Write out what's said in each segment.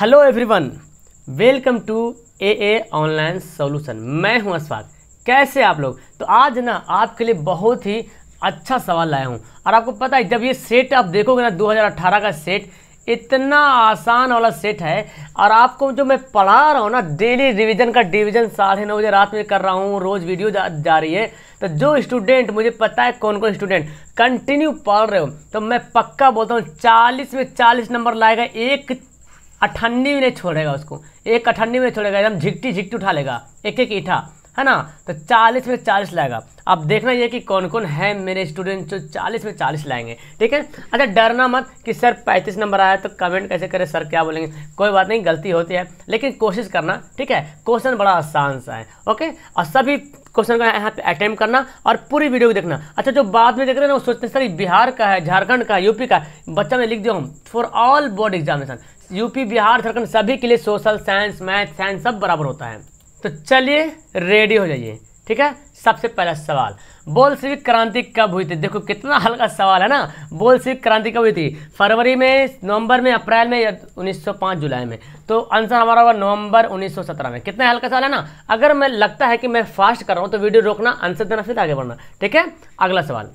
hello everyone welcome to A A online solution मैं हूं अशफाक कैसे आप लोग तो आज ना आपके लिए बहुत ही अच्छा सवाल लाया हूं और आपको पता है जब ये सेट आप देखोगे ना 2018 का सेट इतना आसान वाला सेट है और आपको जो मैं पढ़ा रहा हूँ ना डेली रिवीजन का डिवीजन साढ़े नौ बजे रात में कर रहा हूँ रोज़ वीडियो जा, जा रही है तो जो स्टूडेंट मुझे पता है कौन कौन स्टूडेंट कंटिन्यू पढ़ रहे हो तो मैं पक्का बोलता हूँ चालीस में चालीस नंबर लाएगा एक अट्ठानवे नहीं छोड़ेगा उसको एक अट्ठानवे में छोड़ेगा एकदम झिकटी झिकटी उठा लेगा एक एक ईठा है ना तो चालीस में चालीस लाएगा अब देखना ये कि कौन कौन है मेरे स्टूडेंट जो चालीस में चालीस लाएंगे ठीक है अच्छा डरना मत कि सर पैंतीस नंबर आया तो कमेंट कैसे करें सर क्या बोलेंगे कोई बात नहीं गलती होती है लेकिन कोशिश करना ठीक है क्वेश्चन बड़ा आसान सा है ओके और सभी क्वेश्चन का यहाँ पे अटैम्प्ट करना और पूरी वीडियो को देखना अच्छा जो बाद में देख रहे हैं ना वो सोचते हैं सर बिहार का है झारखंड का यूपी का बच्चा में लिख दिया हूँ for all board examination UP Bihar Jharkhand सभी के लिए सोशल साइंस मैथ साइंस सब बराबर होता है तो चलिए रेडी हो जाइए ठीक है सबसे पहला सवाल बोल सिविक क्रांति कब हुई थी देखो कितना हल्का सवाल है ना बोल सिविक क्रांति कब हुई थी फरवरी में नवंबर में अप्रैल में या 1905 जुलाई में तो आंसर हमारा होगा नवंबर 1917 में कितना हल्का सवाल है ना अगर मैं लगता है कि मैं फास्ट कर रहा हूँ तो वीडियो रोकना आंसर देना फिर आगे बढ़ना ठीक है अगला सवाल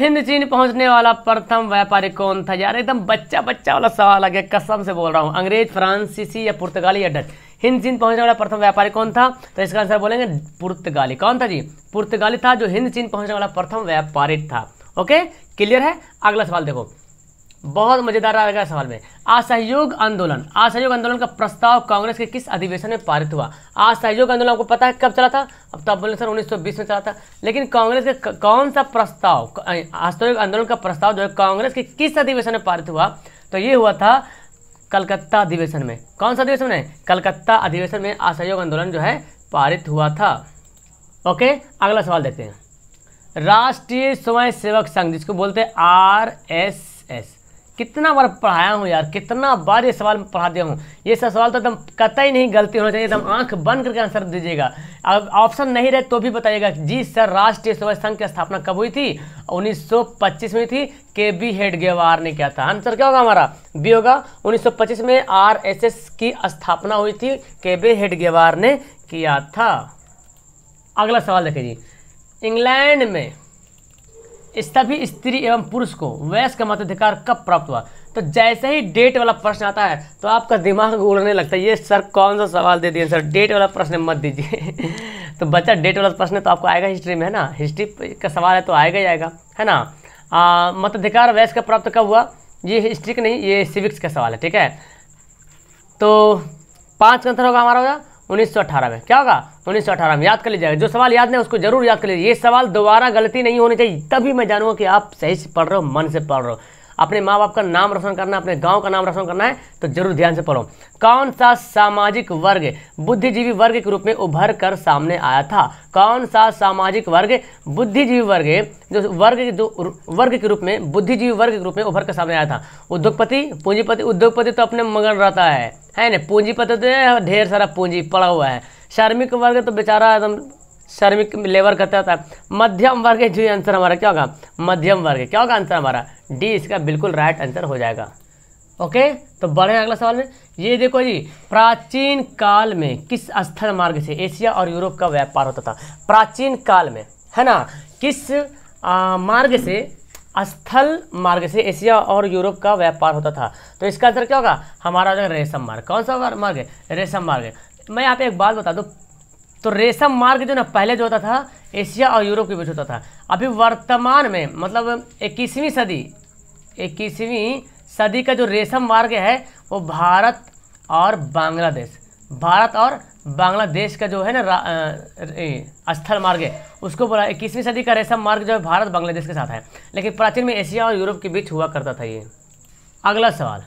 हिंद चीन पहुंचने वाला प्रथम व्यापारी कौन था यार एकदम बच्चा बच्चा वाला सवाल आ गया कसम से बोल रहा हूँ अंग्रेज फ्रांसीसी या पुर्तगाली या डच हिंद चीन पहुंचने वाला प्रथम व्यापारी कौन था तो इसका आंसर बोलेंगे पुर्तगाली कौन था जी पुर्तगाली था जो हिंद चीन पहुंचने वाला प्रथम व्यापारी था ओके क्लियर है अगला सवाल देखो बहुत मजेदार आएगा सवाल में असहयोग आंदोलन असहयोग आंदोलन का प्रस्ताव कांग्रेस के किस अधिवेशन में पारित हुआ असहयोग आंदोलन आपको पता है कब चला था अब तो बोले सर 1920 में चला था लेकिन कांग्रेस का कौन सा प्रस्ताव असहयोग आंदोलन का प्रस्ताव जो है कांग्रेस के किस अधिवेशन में पारित हुआ तो ये हुआ था कलकत्ता अधिवेशन में कौन सा अधिवेशन है कलकत्ता अधिवेशन में असहयोग आंदोलन जो है पारित हुआ था ओके अगला सवाल देखते हैं राष्ट्रीय स्वयं सेवक संघ जिसको बोलते हैं आर एस एस कितना बार पढ़ाया हूँ यार कितना बार ये सवाल पढ़ा दिया हूँ ये सब सवाल तो एकदम कतई नहीं गलती होना चाहिए एकदम आंख बंद करके आंसर दीजिएगा अब ऑप्शन नहीं रहे तो भी बताइएगा जी सर राष्ट्रीय सेवा संघ की स्थापना कब हुई थी 1925 में थी के बी हेडगेवार ने किया था आंसर क्या होगा हमारा बी होगा उन्नीस में आर की स्थापना हुई थी के बी हेडगेवार ने किया था अगला सवाल देखें जी इंग्लैंड में सभी स्त्री एवं पुरुष को वयस्क मताधिकार कब प्राप्त हुआ तो जैसे ही डेट वाला प्रश्न आता है तो आपका दिमाग उड़ने लगता है ये सर कौन सा सवाल दे दिए सर डेट वाला प्रश्न मत दीजिए तो बच्चा डेट वाला प्रश्न तो आपको आएगा हिस्ट्री में है ना हिस्ट्री का सवाल है तो आएगा ही आएगा है ना मताधिकार वयस्क प्राप्त कब हुआ ये हिस्ट्री का नहीं ये सिविक्स का सवाल है ठीक है तो पाँच का आंसर होगा हमारा होगा 1918 में क्या होगा 1918 में याद कर लीजिएगा जो सवाल याद नहीं उसको जरूर याद कर लीजिए ये सवाल दोबारा गलती नहीं होनी चाहिए तभी मैं जानूंगा कि आप सही से पढ़ रहे हो मन से पढ़ रहे हो अपने माँ बाप का नाम रोशन करना है अपने गाँव का नाम रोशन करना है तो जरूर ध्यान से पढ़ो कौन सा सामाजिक वर्ग बुद्धिजीवी वर्ग के रूप में उभर कर सामने आया था कौन सा सामाजिक वर्ग बुद्धिजीवी वर्ग जो वर्ग जो वर्ग के रूप में बुद्धिजीवी वर्ग के रूप में उभर कर सामने आया था उद्योगपति पूंजीपति उद्योगपति तो अपने मगन रहता है है ना पूंजीपति तो ढेर सारा पूंजी पड़ा हुआ है श्रमिक वर्ग तो बेचारा एकदम श्रमिक लेबर करता था मध्यम वर्ग जो आंसर हमारा क्या होगा मध्यम वर्ग क्या होगा आंसर हमारा डी इसका बिल्कुल राइट आंसर हो जाएगा ओके तो बढ़े अगला सवाल में ये देखो जी प्राचीन काल में किस स्थल मार्ग से एशिया और यूरोप का व्यापार होता था प्राचीन काल में है ना किस आ, मार्ग से स्थल मार्ग से एशिया और यूरोप का व्यापार होता था तो इसका आंसर क्या होगा हमारा रेशम मार्ग कौन सा मार्ग है रेशम मार्ग मैं यहाँ पे एक बात बता दूँ तो रेशम मार्ग जो ना पहले जो होता था एशिया और यूरोप के बीच होता था अभी वर्तमान में मतलब इक्कीसवीं सदी इक्कीसवीं सदी का जो रेशम मार्ग है वो भारत और बांग्लादेश भारत और बांग्लादेश का जो है ना स्थल मार्ग है उसको बोला इक्कीसवीं सदी का रेशम मार्ग जो है भारत बांग्लादेश के साथ है लेकिन प्राचीन में एशिया और यूरोप के बीच हुआ करता था ये अगला सवाल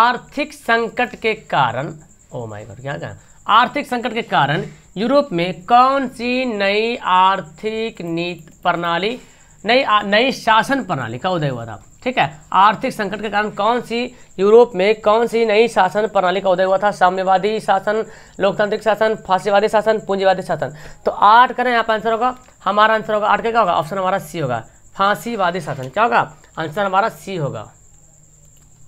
आर्थिक संकट के कारण ओ माय गॉड क्या कहें आर्थिक संकट के कारण यूरोप में कौन सी नई आर्थिक नीति प्रणाली नई नई शासन प्रणाली का उदय हुआ था ठीक है आर्थिक संकट के कारण कौन सी यूरोप में कौन सी नई शासन प्रणाली का उदय हुआ था साम्यवादी शासन लोकतांत्रिक शासन फांसीवादी शासन पूंजीवादी शासन तो आठ करें यहाँ पर आंसर होगा हमारा आंसर होगा आठ का क्या होगा ऑप्शन हमारा सी होगा फांसीवादी शासन क्या होगा आंसर हमारा सी होगा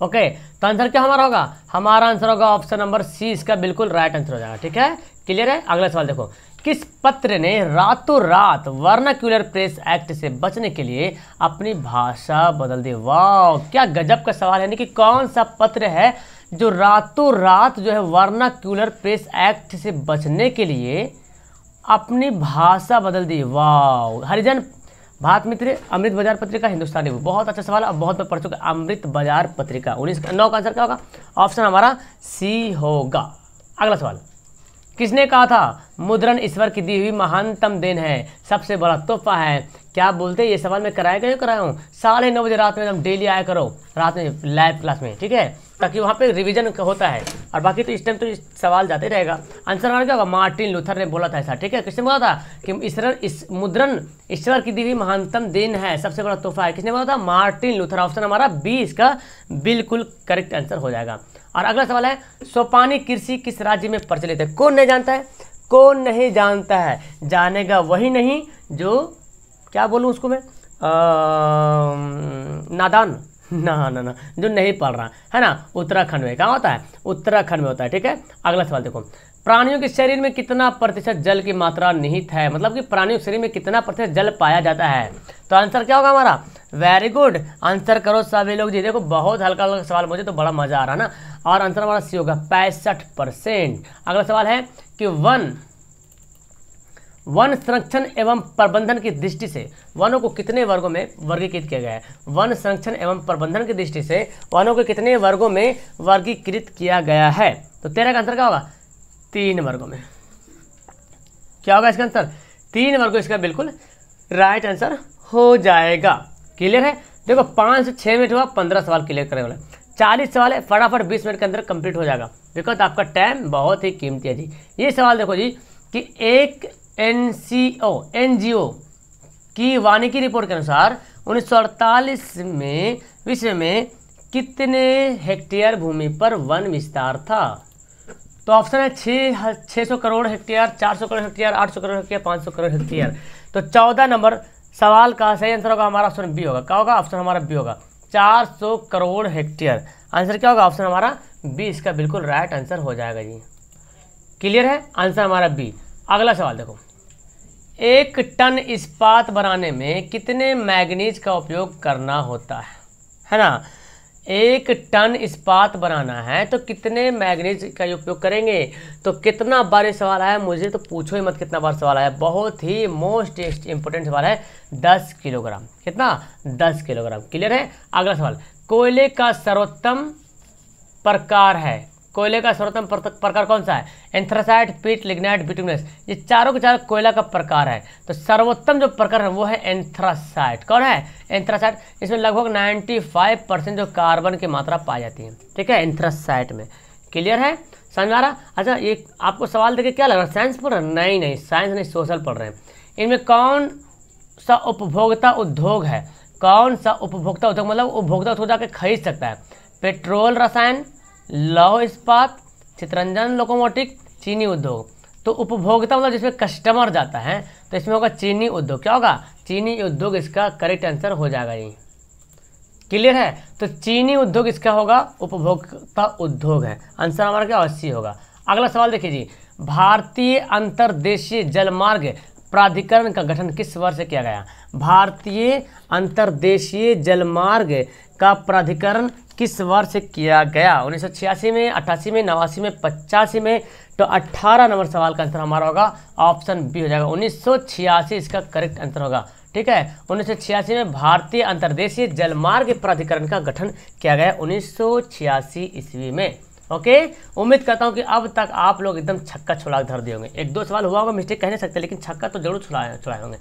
ओके तो आंसर क्या हमारा होगा हमारा आंसर होगा ऑप्शन नंबर सी इसका बिल्कुल राइट आंसर हो जाएगा ठीक है क्लियर है अगला सवाल देखो किस पत्र ने रातों रात वर्नाक्यूलर प्रेस एक्ट से बचने के लिए अपनी भाषा बदल दी वाह क्या गजब का सवाल है यानी कि कौन सा पत्र है जो रातों रात जो है वर्नाक्यूलर प्रेस एक्ट से बचने के लिए अपनी भाषा बदल दी वाह हरिजन भारत मित्र अमृत बाजार पत्रिका हिंदुस्तान रिव्यू बहुत अच्छा सवाल अब बहुत पढ़ चुका अमृत बाजार पत्रिका उन्नीस नौ का आंसर क्या होगा ऑप्शन हमारा सी होगा अगला सवाल किसने कहा था मुद्रण ईश्वर की दी हुई महानतम देन है सबसे बड़ा तोहफा है क्या बोलते हैं ये सवाल मैं कराया गया कराया हूँ साढ़े नौ बजे रात में एकदम डेली आया करो रात में लाइव क्लास में ठीक है ताकि वहाँ पे रिवीजन होता है और बाकी तो इस टाइम तो इस सवाल जाते रहेगा आंसर हमारा क्या होगा मार्टिन लूथर ने बोला था ऐसा ठीक है किसने बोला था कि इसर इस मुद्रण ईश्वर की दी महानतम दिन है सबसे बड़ा तोहफा है किसने बोला था मार्टिन लूथर ऑप्शन हमारा बी इसका बिल्कुल करेक्ट आंसर हो जाएगा और अगला सवाल है सोपानी कृषि किस राज्य में प्रचलित है कौन नहीं जानता है कौन नहीं जानता है जानेगा वही नहीं जो क्या बोलूँ उसको मैं आ, नादान ना ना ना जो नहीं पढ़ रहा है ना उत्तराखंड में कहा होता है उत्तराखंड में होता है ठीक है अगला सवाल देखो प्राणियों के शरीर में कितना प्रतिशत जल की मात्रा निहित है मतलब कि प्राणियों के शरीर में कितना प्रतिशत जल पाया जाता है तो आंसर क्या होगा हमारा वेरी गुड आंसर करो सभी लोग जी देखो बहुत हल्का हल्का सवाल मुझे तो बड़ा मजा आ रहा है ना और आंसर हमारा सी होगा पैंसठ परसेंट अगला सवाल है कि वन वन संरक्षण एवं प्रबंधन की दृष्टि से वनों को कितने वर्गों में वर्गीकृत किया गया है वन संरक्षण एवं प्रबंधन की दृष्टि से वनों को कितने वर्गों में वर्गीकृत किया गया है तो तेरह का आंसर क्या होगा तीन वर्गों में क्या होगा इसका आंसर तीन वर्गों इसका बिल्कुल राइट आंसर हो जाएगा क्लियर है देखो पाँच से छः मिनट हुआ पंद्रह सवाल क्लियर करने वाला चालीस सवाल है फटाफट बीस मिनट के अंदर कंप्लीट हो जाएगा बिकॉज आपका टाइम बहुत ही कीमती है जी ये सवाल देखो जी कि एक N C O N G ओ की वानिकी रिपोर्ट के अनुसार उन्नीस में विश्व में कितने हेक्टेयर भूमि पर वन विस्तार था तो ऑप्शन है छः छः सौ करोड़ हेक्टेयर चार सौ करोड़ हेक्टेयर आठ सौ करोड़ हेक्टेयर पाँच सौ करोड़ हेक्टेयर तो चौदह नंबर सवाल का सही आंसर होगा हमारा ऑप्शन बी होगा क्या होगा ऑप्शन हमारा बी होगा चार सौ करोड़ हेक्टेयर आंसर क्या होगा ऑप्शन हमारा बी इसका बिल्कुल राइट आंसर हो जाएगा जी क्लियर है आंसर हमारा बी अगला सवाल देखो एक टन इस्पात बनाने में कितने मैग्नीज का उपयोग करना होता है है ना एक टन इस्पात बनाना है तो कितने मैग्नीज का उपयोग करेंगे तो कितना बार ये सवाल आया मुझे तो पूछो ही मत कितना बार सवाल आया बहुत ही मोस्ट इंपोर्टेंट सवाल है दस किलोग्राम कितना दस किलोग्राम क्लियर है अगला सवाल कोयले का सर्वोत्तम प्रकार है कोयले का सर्वोत्तम प्रकार कौन सा है एंथ्रासाइट पीट लिग्नाइट बिटुमिनस ये चारों के चारों कोयला का प्रकार है तो सर्वोत्तम जो प्रकार है वो है एंथ्रासाइट कौन है एंथ्रासाइट इसमें लगभग 95 परसेंट जो कार्बन की मात्रा पाई जाती है ठीक है एंथ्रासाइट में क्लियर है समझ आ रहा अच्छा ये आपको सवाल देखे क्या लग रहा है साइंस पढ़ रहे नहीं नहीं साइंस नहीं सोशल पढ़ रहे हैं इनमें कौन सा उपभोक्ता उद्योग है कौन सा उपभोक्ता उद्योग मतलब उपभोक्ता उद्योग जाकर खरीद सकता है पेट्रोल रसायन लौह इस्पात चितरंजन लोकोमोटिक चीनी उद्योग तो उपभोक्ता मतलब जिसमें कस्टमर जाता है तो इसमें होगा चीनी उद्योग क्या होगा चीनी उद्योग इसका करेक्ट आंसर हो जाएगा ये क्लियर है तो चीनी उद्योग इसका होगा उपभोक्ता उद्योग है आंसर हमारा क्या अवश्य होगा अगला सवाल देखिए जी भारतीय अंतर्देशीय जलमार्ग प्राधिकरण का गठन किस वर्ष किया गया भारतीय अंतर्देशीय जलमार्ग का प्राधिकरण किस वर्ष किया गया उन्नीस में अट्ठासी में नवासी में पचासी में तो 18 नंबर सवाल का आंसर हमारा होगा ऑप्शन बी हो जाएगा उन्नीस इसका करेक्ट आंसर होगा ठीक है उन्नीस में भारतीय अंतर्देशीय जलमार्ग प्राधिकरण का गठन किया गया उन्नीस ईस्वी में ओके उम्मीद करता हूँ कि अब तक आप लोग एकदम छक्का छुला धर दिए होंगे एक दो सवाल हुआ होगा मिस्टेक कह नहीं सकते लेकिन छक्का तो जरूर छुड़ाए छुड़ाए होंगे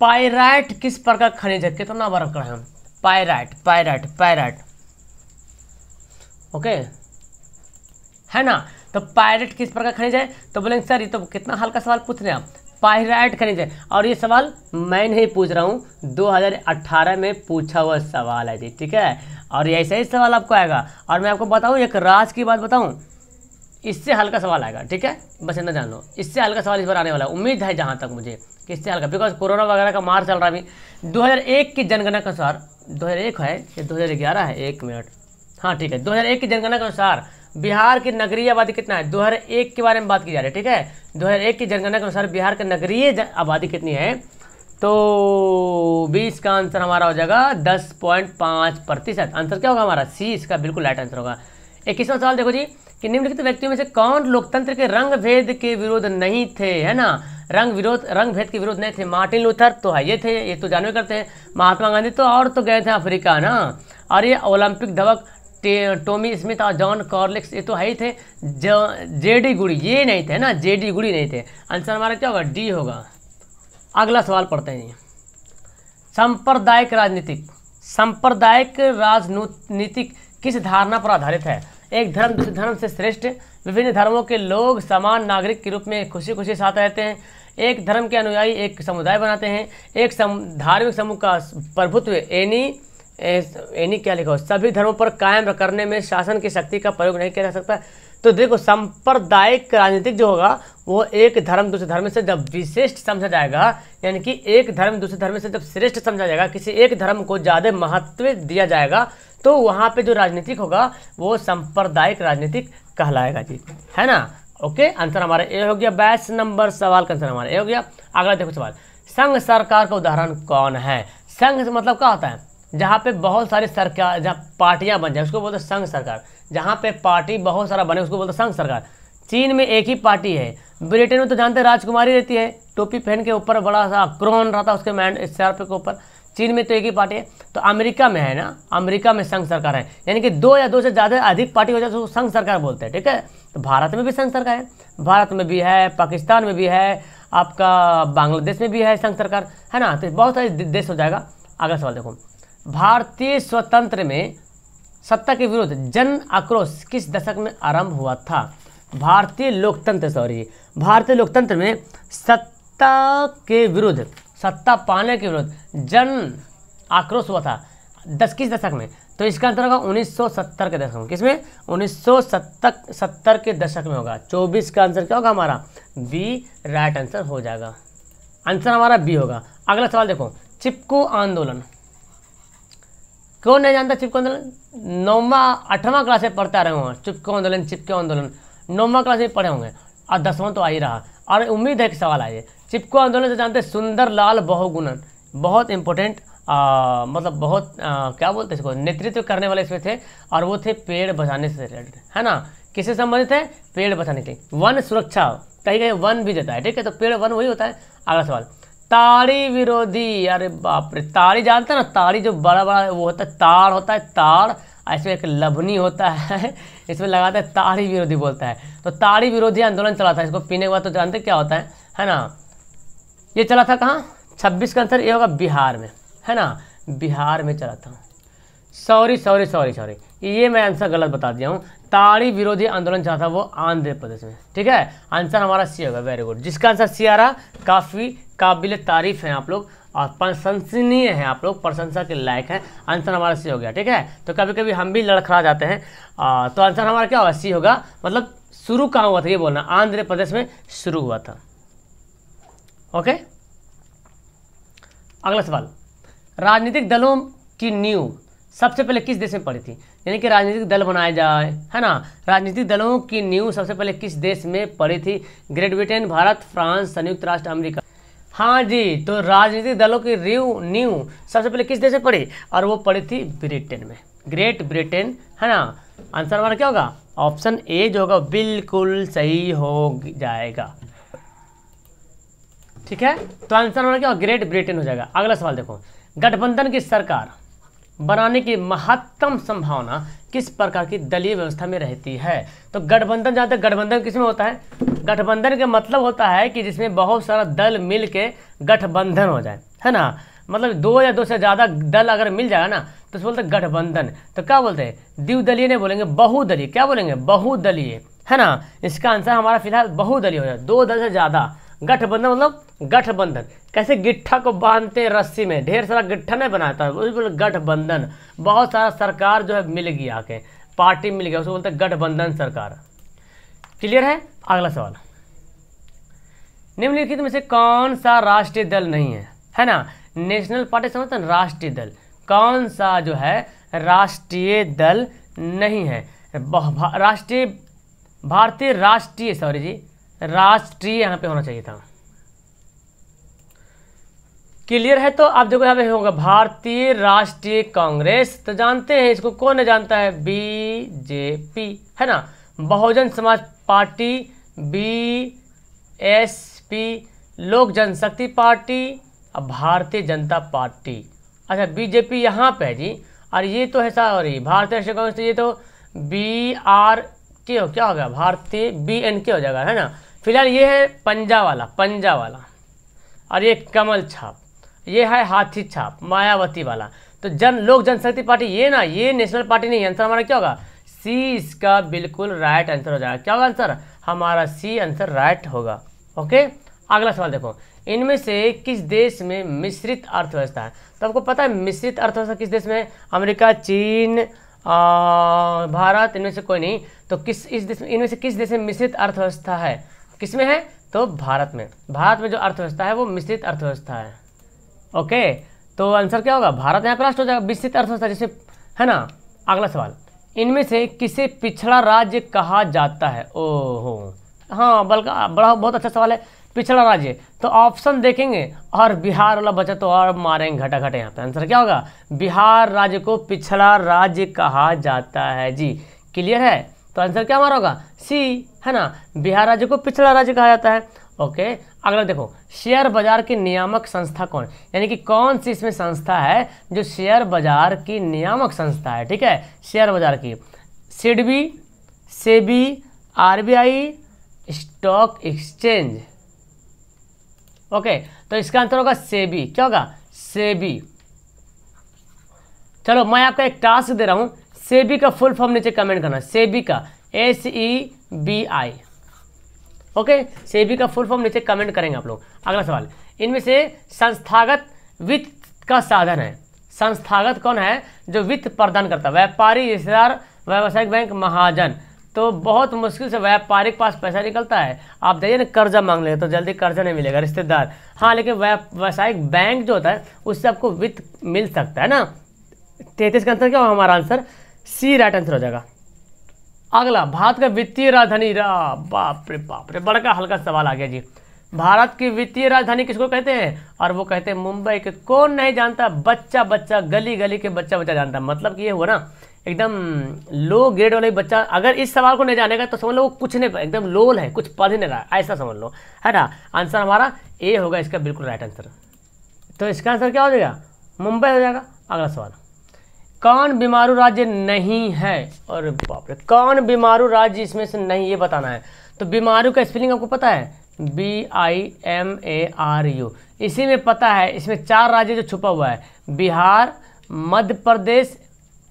पायराइट किस प्रकार खनिज है कितना बार कर हम पायराइट पायराइट पायराइट ओके है ना तो पायरेट किस प्रकार खनिज है तो बोलेंगे सर ये तो कितना हल्का सवाल पूछ रहे हैं आप पायराइट खनिज है और ये सवाल मैं नहीं पूछ रहा हूँ 2018 में पूछा हुआ सवाल है जी ठीक है और ऐसा ही सवाल आपको आएगा और मैं आपको बताऊँ एक राज की बात बताऊँ इससे हल्का सवाल आएगा ठीक है बस इतना जान लो इससे हल्का सवाल इस बार आने वाला है उम्मीद है जहाँ तक मुझे कि इससे हल्का बिकॉज कोरोना वगैरह का मार चल रहा अभी दो की जनगणना के अनुसार दो है या दो है एक मिनट हाँ ठीक है दो की जनगणना के अनुसार बिहार की नगरीय आबादी कितना है 2001 के बारे में बात की जा रही है ठीक है 2001 की जनगणना के अनुसार बिहार की नगरीय आबादी कितनी है तो 20 का आंसर हमारा हो जाएगा 10.5 प्रतिशत आंसर क्या होगा हमारा सी इसका बिल्कुल राइट आंसर होगा इक्कीसवां सवाल देखो जी कि निम्नलिखित व्यक्तियों में से कौन लोकतंत्र के रंग भेद के विरोध नहीं थे है ना रंग विरोध रंग भेद के विरोध नहीं थे मार्टिन लूथर तो है ये थे ये तो जानवे करते हैं महात्मा गांधी तो और तो गए थे अफ्रीका ना और ये ओलंपिक धवक टोमी स्मिथ और जॉन कॉर्लिक्स ये तो है ही थे जे डी गुड़ी ये नहीं थे ना जे डी गुड़ी नहीं थे आंसर हमारा क्या होगा डी होगा अगला सवाल पढ़ते हैं सांप्रदायिक राजनीतिक सांप्रदायिक राजनीतिक किस धारणा पर आधारित है एक धर्म दूसरे धर्म से श्रेष्ठ विभिन्न धर्मों के लोग समान नागरिक के रूप में खुशी खुशी साथ रहते हैं एक धर्म के अनुयायी एक समुदाय बनाते हैं एक सम, धार्मिक समूह का प्रभुत्व यानी यानी क्या लिखा हो सभी धर्मों पर कायम करने में शासन की शक्ति का प्रयोग नहीं किया जा सकता तो देखो सांप्रदायिक राजनीतिक जो होगा वो एक धर्म दूसरे धर्म से जब विशिष्ट समझा जाएगा यानी कि एक धर्म दूसरे धर्म से जब श्रेष्ठ समझा जाएगा किसी एक धर्म को ज़्यादा महत्व दिया जाएगा तो वहाँ पे जो राजनीतिक होगा वो सांप्रदायिक राजनीतिक कहलाएगा जी है ना ओके आंसर हमारा ए हो गया बाईस नंबर सवाल का आंसर हमारा ए हो गया अगला देखो सवाल संघ सरकार का उदाहरण कौन है संघ मतलब क्या होता है जहाँ पे बहुत सारी सरकार जहाँ पार्टियाँ बन जाए उसको बोलते संघ सरकार जहाँ पे पार्टी बहुत सारा बने उसको बोलते संघ सरकार चीन में एक ही पार्टी है ब्रिटेन में तो जानते राजकुमारी रहती है टोपी पहन के ऊपर बड़ा सा क्रोन रहता है उसके मैंड सर पे के ऊपर चीन में तो एक ही पार्टी है तो अमेरिका में है ना अमेरिका में संघ सरकार है यानी कि दो या दो से ज़्यादा अधिक पार्टी हो जाए तो संघ सरकार बोलते हैं ठीक है तो भारत में भी संघ सरकार है भारत में भी है पाकिस्तान में भी है आपका बांग्लादेश में भी है संघ सरकार है ना तो बहुत सारे देश हो जाएगा अगला सवाल देखो भारतीय स्वतंत्र में सत्ता के विरुद्ध जन आक्रोश किस दशक में आरंभ हुआ था भारतीय लोकतंत्र सॉरी भारतीय लोकतंत्र में सत्ता के विरुद्ध सत्ता पाने के विरुद्ध जन आक्रोश हुआ था दस किस दशक में तो इसका आंसर होगा 1970 के दशक में किसमें 1970 सत्तर के दशक में होगा 24 का आंसर क्या होगा हमारा बी राइट आंसर हो जाएगा आंसर हमारा बी होगा अगला सवाल देखो चिपको आंदोलन कौन नहीं जानता चिपको आंदोलन नौवा अठवा क्लास में पढ़ते आ रहे होंगे चिपको आंदोलन चिपको आंदोलन नौवा क्लास में पढ़े होंगे और दसवां तो आ ही रहा और उम्मीद है कि सवाल आइए चिपको आंदोलन से जानते सुंदर लाल बहुगुणन बहुत इंपॉर्टेंट मतलब बहुत आ, क्या बोलते हैं इसको नेतृत्व करने वाले इसमें थे और वो थे पेड़ बचाने से रिलेटेड है ना किससे संबंधित है पेड़ बचाने के वन सुरक्षा कहीं कहीं वन भी देता है ठीक है तो पेड़ वन वही होता है अगला सवाल ताड़ी विरोधी अरे बाप रे ताड़ी जानते हैं ना ताड़ी जो बड़ा बड़ा वो होता है ताड़ होता है ताड़ इसमें एक लभनी होता है इसमें लगाता है ताड़ी विरोधी बोलता है तो ताड़ी विरोधी आंदोलन चला था इसको पीने के बाद तो जानते क्या होता है है ना ये चला था कहाँ छब्बीस का आंसर ये होगा बिहार में है ना बिहार में चला था सॉरी सॉरी सॉरी सॉरी ये मैं आंसर गलत बता दिया हूँ ताड़ी विरोधी आंदोलन चाहता वो आंध्र प्रदेश में ठीक है आंसर हमारा सी होगा वेरी गुड जिसका आंसर सी आ रहा काफ़ी काबिल तारीफ है आप लोग और प्रशंसनीय है आप लोग प्रशंसा के लायक है आंसर हमारा सी हो गया ठीक है तो कभी कभी हम भी लड़खड़ा जाते हैं आ, तो आंसर हमारा क्या होगा सी होगा मतलब शुरू कहाँ हुआ था ये बोलना आंध्र प्रदेश में शुरू हुआ था ओके अगला सवाल राजनीतिक दलों की न्यू सबसे पहले किस देश में पड़ी थी यानी कि राजनीतिक दल बनाया जाए है ना राजनीतिक दलों की नींव सबसे पहले किस देश में पड़ी थी ग्रेट ब्रिटेन भारत फ्रांस संयुक्त राष्ट्र अमेरिका हाँ जी तो राजनीतिक दलों की रिव न्यू सबसे पहले किस देश में पड़ी और वो पड़ी थी ब्रिटेन में ग्रेट ब्रिटेन है ना आंसर हमारा क्या होगा ऑप्शन ए जो होगा बिल्कुल सही हो जाएगा ठीक है तो आंसर हमारा क्या होगा ग्रेट ब्रिटेन हो जाएगा अगला सवाल देखो गठबंधन की सरकार बनाने की महत्तम संभावना किस प्रकार की दलीय व्यवस्था में रहती है तो गठबंधन जहाँ तक गठबंधन किसमें होता है गठबंधन का मतलब होता है कि जिसमें बहुत सारा दल मिल के गठबंधन हो जाए है ना मतलब दो या दो से ज़्यादा दल अगर मिल जाएगा ना तो उसे बोलते गठबंधन तो क्या बोलते हैं द्विदलीय नहीं बोलेंगे बहुदलीय क्या बोलेंगे बहुदलीय है ना इसका आंसर हमारा फिलहाल बहुदलीय हो जाए दो दल से ज़्यादा गठबंधन मतलब गठबंधन कैसे गिट्ठा को बांधते हैं रस्सी में ढेर सारा गिट्ठा नहीं बनाता है उसको बोले गठबंधन बहुत सारा सरकार जो है मिल गया आके पार्टी मिल गया उसको बोलते हैं गठबंधन सरकार क्लियर है अगला सवाल निम्नलिखित में से कौन सा राष्ट्रीय दल नहीं है है ना नेशनल पार्टी समझते हैं राष्ट्रीय दल कौन सा जो है राष्ट्रीय दल नहीं है राष्ट्रीय भारतीय राष्ट्रीय सॉरी जी राष्ट्रीय यहाँ पे होना चाहिए था क्लियर है तो आप देखो यहाँ पे होगा भारतीय राष्ट्रीय कांग्रेस तो जानते हैं इसको कौन है जानता है बीजेपी है ना बहुजन समाज पार्टी बी एस पी लोक जनशक्ति पार्टी और भारतीय जनता पार्टी अच्छा बीजेपी यहाँ पे है जी और ये तो है सॉरी भारतीय राष्ट्रीय कांग्रेस तो ये तो बी आर के हो क्या हो गया भारतीय बी एन के हो जाएगा है ना फिलहाल ये है पंजा वाला पंजा वाला और ये कमल छाप ये है हाथी छाप मायावती वाला तो जन लोक जनशक्ति पार्टी ये ना ये नेशनल पार्टी नहीं आंसर हमारा क्या होगा सी इसका बिल्कुल राइट आंसर हो जाएगा क्या होगा आंसर हमारा सी आंसर राइट होगा ओके अगला सवाल देखो इनमें से किस देश में मिश्रित अर्थव्यवस्था है तो आपको पता है मिश्रित अर्थव्यवस्था किस देश में अमेरिका चीन भारत इनमें से कोई नहीं तो किस इस देश में इनमें से किस देश में मिश्रित अर्थव्यवस्था है किस में है तो भारत में भारत में जो अर्थव्यवस्था है वो मिश्रित अर्थव्यवस्था है ओके तो आंसर क्या होगा भारत यहाँ पर राष्ट्र हो जाएगा विस्तृत अर्थव्यवस्था जैसे है ना अगला सवाल इनमें से किसे पिछड़ा राज्य कहा जाता है हो हाँ बल्कि बड़ा बहुत अच्छा सवाल है पिछड़ा राज्य तो ऑप्शन देखेंगे और बिहार वाला बचा तो और मारेंगे घटा घटे यहाँ पे आंसर क्या होगा बिहार राज्य को पिछड़ा राज्य कहा जाता है जी क्लियर है तो आंसर क्या हमारा होगा सी है ना बिहार राज्य को पिछड़ा राज्य कहा जाता है ओके अगला देखो शेयर बाजार की नियामक संस्था कौन यानी कि कौन सी इसमें संस्था है जो शेयर बाजार की नियामक संस्था है ठीक है शेयर बाजार की SIDBI SEBI RBI stock exchange okay तो इसका आंसर होगा सेबी क्या होगा सेबी चलो मैं आपका एक टास्क दे रहा हूं सेबी का फुल फॉर्म नीचे कमेंट करना सेबी का S E B I okay SEBI का फुल फॉर्म नीचे कमेंट करेंगे आप लोग अगला सवाल इनमें से संस्थागत वित्त का साधन है संस्थागत कौन है जो वित्त प्रदान करता है व्यापारी रिश्तेदार व्यावसायिक बैंक महाजन तो बहुत मुश्किल से व्यापारी के पास पैसा निकलता है आप जाइए ना कर्जा मांग लेंगे तो जल्दी कर्जा नहीं मिलेगा रिश्तेदार हाँ लेकिन व्यावसायिक बैंक जो होता है उससे आपको वित्त मिल सकता है ना तैतीस का आंसर क्या हमारा आंसर सी राइट आंसर हो जाएगा अगला भारत का वित्तीय राजधानी रा, बाप रे बाप रे बड़का हल्का सवाल आ गया जी भारत की वित्तीय राजधानी किसको कहते हैं और वो कहते हैं मुंबई के कौन नहीं जानता बच्चा बच्चा गली गली के बच्चा बच्चा जानता मतलब कि ये हुआ ना एकदम लो ग्रेड वाले बच्चा अगर इस सवाल को नहीं जानेगा तो समझ लो वो कुछ नहीं एकदम लोल है कुछ पढ़ ही नहीं रहा ऐसा समझ लो है ना आंसर हमारा ए होगा इसका बिल्कुल राइट आंसर तो इसका आंसर क्या हो जाएगा मुंबई हो जाएगा अगला सवाल कौन बीमारू राज्य नहीं है और बाप रे कौन बीमारू राज्य इसमें से नहीं ये बताना है तो बीमारू का स्पेलिंग आपको पता है B I M A R U इसी में पता है इसमें चार राज्य जो छुपा हुआ है बिहार मध्य प्रदेश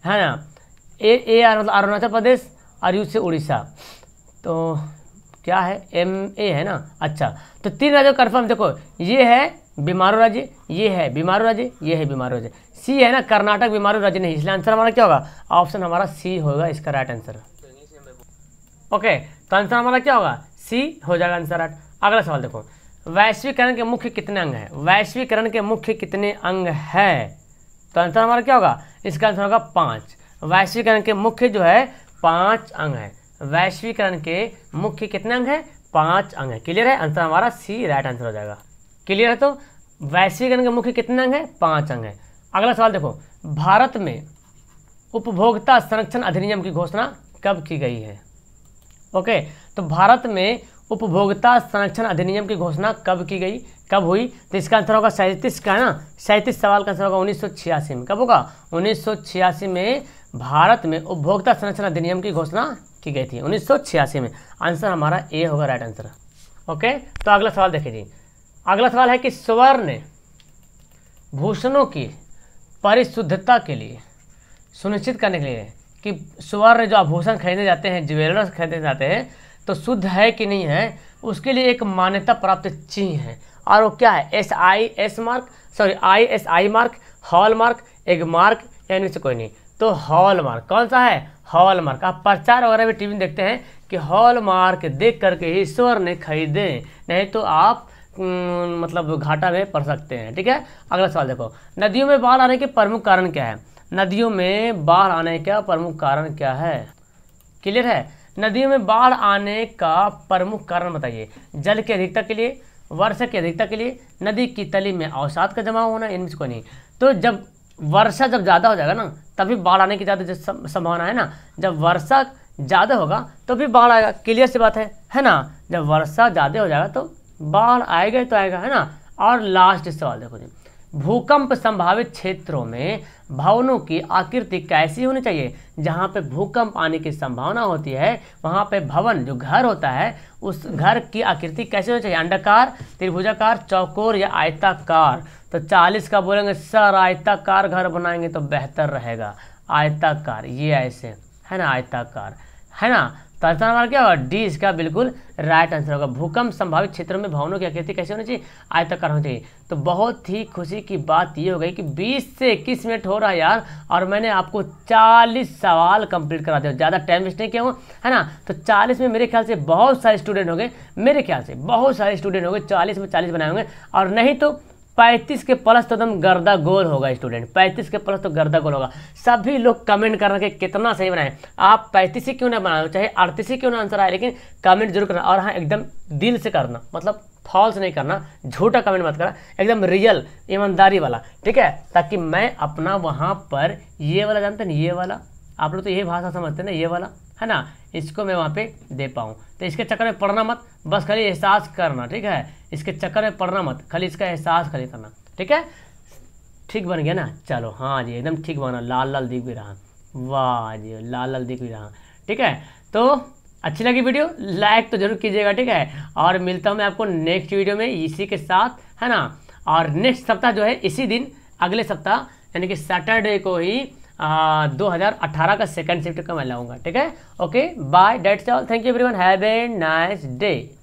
है ना ए ए मतलब अरुणाचल प्रदेश और यू से उड़ीसा तो क्या है एम ए है ना अच्छा तो तीन राज्यों कन्फर्म देखो ये है बीमारू राज्य ये है बीमारू राज्य ये है बीमारू राज्य सी है ना कर्नाटक बीमारू राज्य नहीं इसलिए आंसर हमारा क्या होगा ऑप्शन हमारा सी होगा इसका राइट आंसर ओके तो आंसर हमारा क्या होगा सी हो जाएगा आंसर राइट अगला सवाल देखो वैश्वीकरण के मुख्य कितने अंग हैं वैश्वीकरण के मुख्य कितने अंग हैं तो आंसर हमारा क्या होगा इसका आंसर होगा पाँच वैश्वीकरण के मुख्य जो है पाँच अंग हैं वैश्वीकरण के मुख्य कितने अंग हैं पाँच अंग हैं क्लियर है आंसर हमारा सी राइट आंसर हो जाएगा क्लियर है तो वैश्वीकरण के मुख्य कितने अंग हैं पाँच अंग हैं अगला सवाल देखो भारत में उपभोक्ता संरक्षण अधिनियम की घोषणा कब की गई है ओके तो भारत में उपभोक्ता संरक्षण अधिनियम की घोषणा कब की गई कब हुई तो इसका आंसर होगा सैंतीस का है ना सैंतीस सवाल का आंसर होगा उन्नीस में कब होगा उन्नीस में भारत में उपभोक्ता संरक्षण अधिनियम की घोषणा की गई थी उन्नीस में आंसर हमारा ए होगा राइट आंसर ओके तो अगला सवाल देखिए जी अगला सवाल है कि स्वर्ण भूषणों की परिशुद्धता के लिए सुनिश्चित करने के लिए कि स्वर्ण जो आभूषण खरीदने जाते हैं ज्वेलर्स खरीदने जाते हैं तो शुद्ध है कि नहीं है उसके लिए एक मान्यता प्राप्त चिन्ह है और वो क्या है S I S mark sorry I S I mark hallmark Agmark या इनमें से कोई नहीं तो हॉल मार्क कौन सा है हॉल मार्क आप प्रचार वगैरह भी टीवी में देखते हैं कि हॉल मार्क देख करके ही ईश्वर ने खरीदें नहीं तो आप मतलब घाटा में पड़ सकते हैं ठीक है अगला सवाल देखो नदियों में बाढ़ आने के प्रमुख कारण क्या है नदियों में बाढ़ आने का प्रमुख कारण क्या है क्लियर है नदियों में बाढ़ आने का प्रमुख कारण बताइए जल की अधिकता के लिए वर्षा की अधिकता के लिए नदी की तली में अवसाद का जमा होना इनमें से कोई नहीं तो जब वर्षा जब ज़्यादा हो जाएगा ना तभी बाढ़ आने की ज़्यादा संभावना है ना जब वर्षा ज़्यादा होगा तो भी बाढ़ आएगा क्लियर सी बात है है ना जब वर्षा ज़्यादा हो जाएगा तो बाढ़ आएगा तो आएगा है ना और लास्ट सवाल देखो जी भूकंप संभावित क्षेत्रों में भवनों की आकृति कैसी होनी चाहिए जहाँ पे भूकंप आने की संभावना होती है वहाँ पे भवन जो घर होता है उस घर की आकृति कैसी होनी चाहिए अंडाकार त्रिभुजाकार चौकोर या आयताकार तो 40 का बोलेंगे सर आयताकार घर बनाएंगे तो बेहतर रहेगा आयताकार ये ऐसे है ना आयताकार है ना तो आंसर हमारा क्या होगा डी इसका बिल्कुल राइट आंसर होगा भूकंप संभावित क्षेत्रों में भवनों की आकृति कैसे होनी चाहिए आज तक होनी चाहिए तो बहुत ही खुशी की बात ये हो गई कि 20 से इक्कीस मिनट हो रहा है यार और मैंने आपको 40 सवाल कंप्लीट करा दिया ज़्यादा टाइम वेस्ट नहीं किया हूँ है ना तो 40 में मेरे ख्याल से बहुत सारे स्टूडेंट होंगे मेरे ख्याल से बहुत सारे स्टूडेंट होंगे चालीस में चालीस बनाए होंगे और नहीं तो पैंतीस के प्लस तो एकदम गर्दा गोल होगा स्टूडेंट पैंतीस के प्लस तो गर्दा गोल होगा सभी लोग कमेंट कर हैं कि कितना सही बनाए आप पैंतीस ही क्यों ना बनाए चाहे अड़तीस ही क्यों ना आंसर आए लेकिन कमेंट जरूर करना और हाँ एकदम दिल से करना मतलब फॉल्स नहीं करना झूठा कमेंट मत करना एकदम रियल ईमानदारी वाला ठीक है ताकि मैं अपना वहाँ पर ये वाला जानते ना ये वाला आप लोग तो ये भाषा समझते ना ये वाला है ना इसको मैं वहाँ पर दे पाऊँ तो इसके चक्कर में पढ़ना मत बस खाली एहसास करना ठीक है इसके चक्कर में पड़ना मत खाली इसका एहसास खाली करना ठीक है ठीक बन गया ना चलो हाँ जी एकदम ठीक बना लाल लाल दिख भी रहा वाह जी लाल लाल दिख भी रहा ठीक है तो अच्छी लगी वीडियो लाइक तो जरूर कीजिएगा ठीक है और मिलता हूँ मैं आपको नेक्स्ट वीडियो में इसी के साथ है ना और नेक्स्ट सप्ताह जो है इसी दिन अगले सप्ताह यानी कि सैटरडे को ही आ, 2018 का सेकंड शिफ्ट का मैं लाऊंगा ठीक है okay bye that's all thank you everyone have a nice day